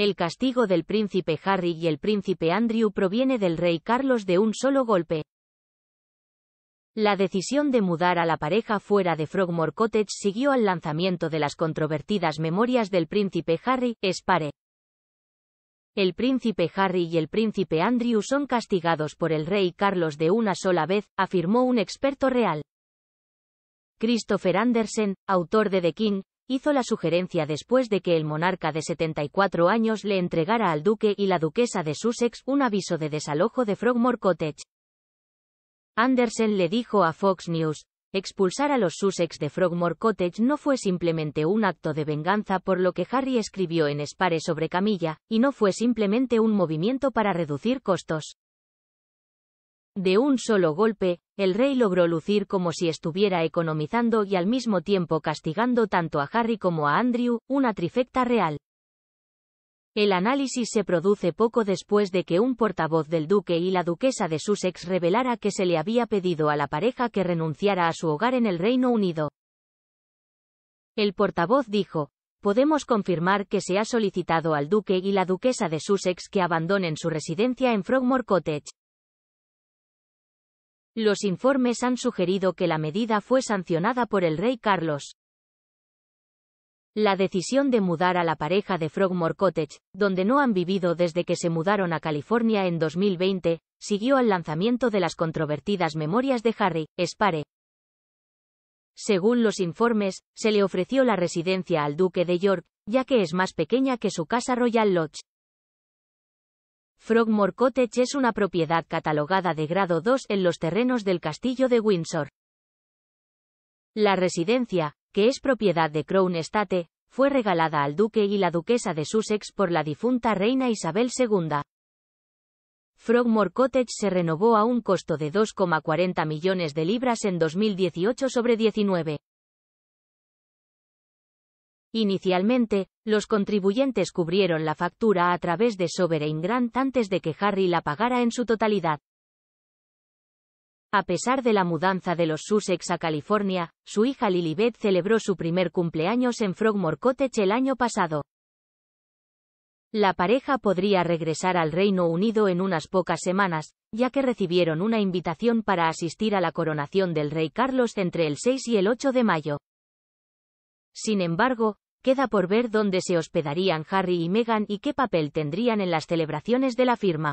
El castigo del príncipe Harry y el príncipe Andrew proviene del rey Carlos de un solo golpe. La decisión de mudar a la pareja fuera de Frogmore Cottage siguió al lanzamiento de las controvertidas memorias del príncipe Harry, Spare. El príncipe Harry y el príncipe Andrew son castigados por el rey Carlos de una sola vez, afirmó un experto real. Christopher Andersen, autor de The King, hizo la sugerencia después de que el monarca de 74 años le entregara al duque y la duquesa de Sussex un aviso de desalojo de Frogmore Cottage. Andersen le dijo a Fox News, expulsar a los Sussex de Frogmore Cottage no fue simplemente un acto de venganza por lo que Harry escribió en Spare sobre Camilla, y no fue simplemente un movimiento para reducir costos. De un solo golpe, el rey logró lucir como si estuviera economizando y al mismo tiempo castigando tanto a Harry como a Andrew, una trifecta real. El análisis se produce poco después de que un portavoz del duque y la duquesa de Sussex revelara que se le había pedido a la pareja que renunciara a su hogar en el Reino Unido. El portavoz dijo, podemos confirmar que se ha solicitado al duque y la duquesa de Sussex que abandonen su residencia en Frogmore Cottage. Los informes han sugerido que la medida fue sancionada por el rey Carlos. La decisión de mudar a la pareja de Frogmore Cottage, donde no han vivido desde que se mudaron a California en 2020, siguió al lanzamiento de las controvertidas memorias de Harry, Spare. Según los informes, se le ofreció la residencia al duque de York, ya que es más pequeña que su casa Royal Lodge. Frogmore Cottage es una propiedad catalogada de grado 2 en los terrenos del castillo de Windsor. La residencia, que es propiedad de Crown Estate, fue regalada al duque y la duquesa de Sussex por la difunta reina Isabel II. Frogmore Cottage se renovó a un costo de 2,40 millones de libras en 2018 sobre 19. Inicialmente, los contribuyentes cubrieron la factura a través de Sovereign Grant antes de que Harry la pagara en su totalidad. A pesar de la mudanza de los Sussex a California, su hija Lilibet celebró su primer cumpleaños en Frogmore Cottage el año pasado. La pareja podría regresar al Reino Unido en unas pocas semanas, ya que recibieron una invitación para asistir a la coronación del rey Carlos entre el 6 y el 8 de mayo. Sin embargo, queda por ver dónde se hospedarían Harry y Meghan y qué papel tendrían en las celebraciones de la firma.